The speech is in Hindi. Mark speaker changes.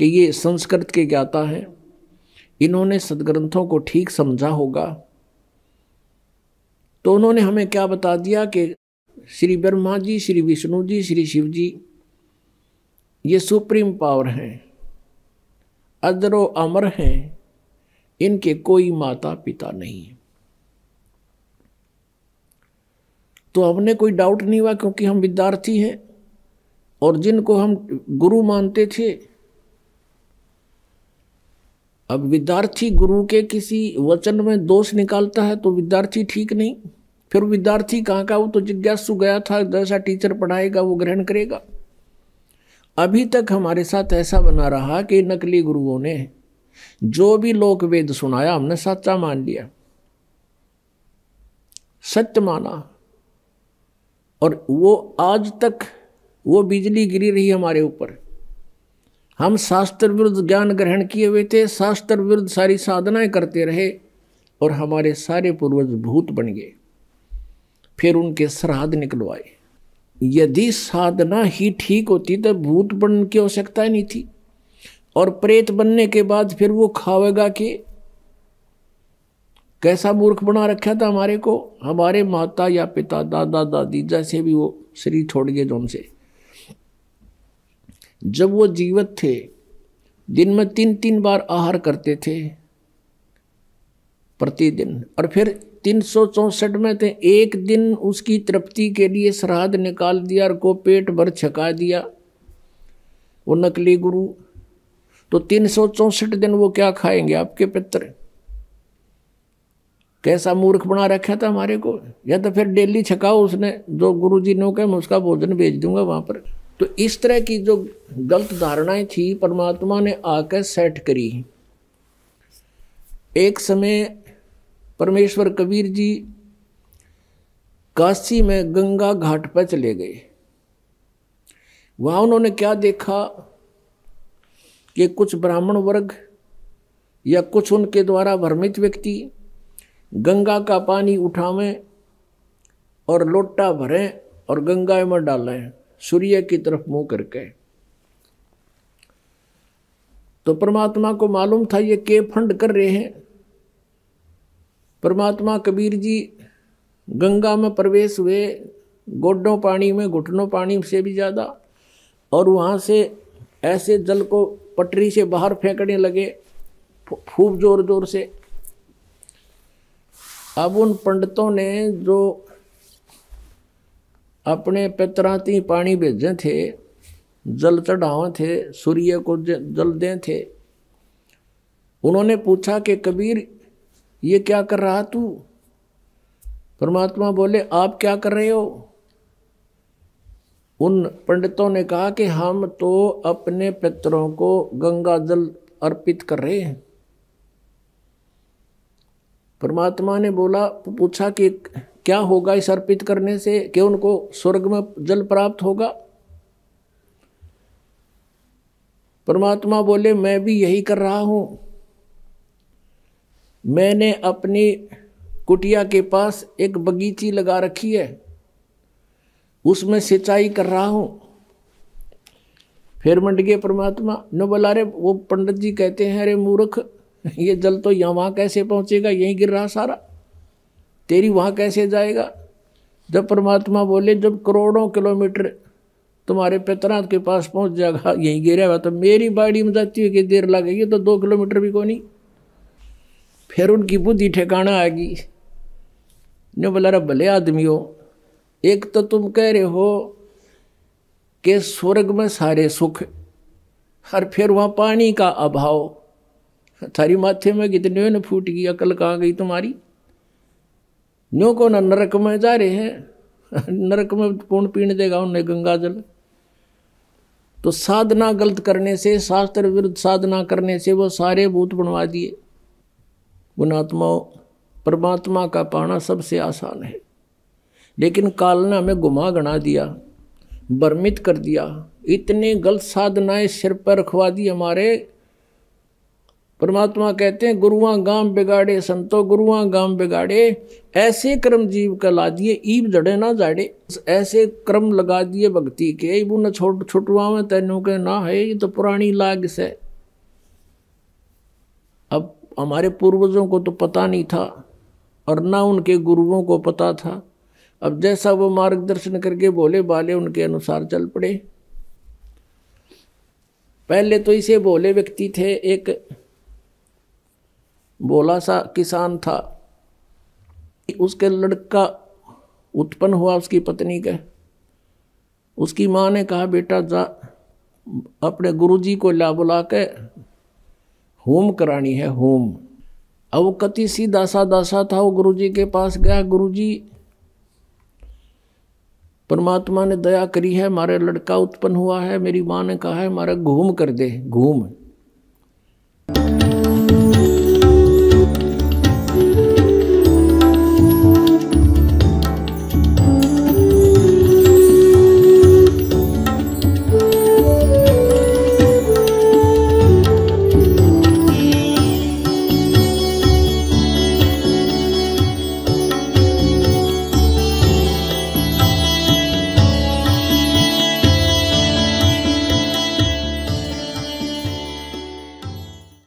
Speaker 1: कि ये संस्कृत के ज्ञाता हैं इन्होंने सदग्रंथों को ठीक समझा होगा तो उन्होंने हमें क्या बता दिया कि श्री ब्रह्मा जी श्री विष्णु जी श्री शिव जी ये सुप्रीम पावर हैं अदर अमर हैं इनके कोई माता पिता नहीं तो हमने कोई डाउट नहीं हुआ क्योंकि हम विद्यार्थी हैं और जिनको हम गुरु मानते थे अब विद्यार्थी गुरु के किसी वचन में दोष निकालता है तो विद्यार्थी ठीक नहीं फिर विद्यार्थी कहाँ का वो तो जिज्ञासु गया था जैसा टीचर पढ़ाएगा वो ग्रहण करेगा अभी तक हमारे साथ ऐसा बना रहा कि नकली गुरुओं ने जो भी लोक वेद सुनाया हमने सच्चा मान लिया सत्य माना और वो आज तक वो बिजली गिरी रही हमारे ऊपर हम शास्त्र विरुद्ध ज्ञान ग्रहण किए हुए थे शास्त्र विरुद्ध सारी साधनाएं करते रहे और हमारे सारे पूर्वज भूत बन गए फिर उनके श्राद्ध निकलवाए यदि साधना ही ठीक होती तो भूत बनने की आवश्यकता नहीं थी और प्रेत बनने के बाद फिर वो खावेगा कि कैसा मूर्ख बना रखा था हमारे को हमारे माता या पिता दादा दादी जैसे भी वो शरीर छोड़ गए जो उनसे जब वो जीवित थे दिन में तीन तीन बार आहार करते थे प्रतिदिन और फिर तीन सौ चौंसठ में थे एक दिन उसकी तृप्ति के लिए श्राद्ध निकाल दिया और को पेट भर छका दिया वो नकली गुरु तो तीन सौ चौंसठ दिन वो क्या खाएंगे आपके पितर कैसा मूर्ख बना रखा था हमारे को या तो फिर डेली छकाओ उसने जो गुरु जी ने कहा मैं उसका भोजन भेज दूंगा वहां पर तो इस तरह की जो गलत धारणाएं थी परमात्मा ने आकर सेट करी एक समय परमेश्वर कबीर जी काशी में गंगा घाट पर चले गए वहाँ उन्होंने क्या देखा कि कुछ ब्राह्मण वर्ग या कुछ उनके द्वारा भ्रमित व्यक्ति गंगा का पानी उठावें और लोटा भरें और गंगा में डालें सूर्य की तरफ मुंह करके तो परमात्मा को मालूम था ये के फंड कर रहे हैं परमात्मा कबीर जी गंगा में प्रवेश हुए गोड्डों पानी में घुटनों पानी से भी ज़्यादा और वहाँ से ऐसे जल को पटरी से बाहर फेंकने लगे खूब जोर जोर से अब उन पंडितों ने जो अपने पैतराती पानी भेजे थे जल चढ़ाव थे सूर्य को जल दें थे उन्होंने पूछा कि कबीर ये क्या कर रहा तू परमात्मा बोले आप क्या कर रहे हो उन पंडितों ने कहा कि हम तो अपने पितरों को गंगा जल अर्पित कर रहे हैं परमात्मा ने बोला पूछा कि क्या होगा इस अर्पित करने से कि उनको स्वर्ग में जल प्राप्त होगा परमात्मा बोले मैं भी यही कर रहा हूँ मैंने अपनी कुटिया के पास एक बगीची लगा रखी है उसमें सिंचाई कर रहा हूँ फिर मंड गए परमात्मा न बोला अरे वो पंडित जी कहते हैं अरे मूर्ख ये जल तो यहाँ वहाँ कैसे पहुँचेगा यहीं गिर रहा सारा तेरी वहाँ कैसे जाएगा जब परमात्मा बोले जब करोड़ों किलोमीटर तुम्हारे पितरात के पास पहुंच जाएगा यहीं गिरा हुआ तो मेरी बाड़ी में जाती हुई कि देर लगेगी तो दो किलोमीटर भी को नहीं फिर उनकी बुद्धि ठिकाना आएगी न बोला रहा भले आदमी हो एक तो तुम कह रहे हो कि स्वर्ग में सारे सुख और फिर वहाँ पानी का अभाव थारी माथे में कितने न फूट गई अकल कहाँ गई तुम्हारी न्यू को ना नरक में जा रहे हैं नरक में कौन पीने देगा उन्हें गंगा जल तो साधना गलत करने से शास्त्र विरुद्ध साधना करने से वो सारे भूत बनवा दिए गुणात्माओं परमात्मा का पाना सबसे आसान है लेकिन काल ने हमें गुमा गणा दिया भ्रमित कर दिया इतनी गलत साधनाएं सिर पर रखवा दी हमारे परमात्मा कहते हैं गुरुआ गाम बिगाड़े संतो गुरुआ गाम बिगाड़े ऐसे कर्म जीव का ला दिए ईब जड़े ना जाड़े ऐसे कर्म लगा दिए भक्ति के इबू न छोट छुटवा में के ना है ये तो पुरानी लाग से अब हमारे पूर्वजों को तो पता नहीं था और ना उनके गुरुओं को पता था अब जैसा वो मार्गदर्शन करके बोले बाले उनके अनुसार चल पड़े पहले तो इसे बोले व्यक्ति थे एक बोला सा किसान था उसके लड़का उत्पन्न हुआ उसकी पत्नी के उसकी माँ ने कहा बेटा जा अपने गुरुजी को ला बुला के होम करानी है होम अब वो कति सी दासा दासा था वो गुरुजी के पास गया गुरुजी परमात्मा ने दया करी है मारे लड़का उत्पन्न हुआ है मेरी माँ ने कहा है मारा घूम कर दे घूम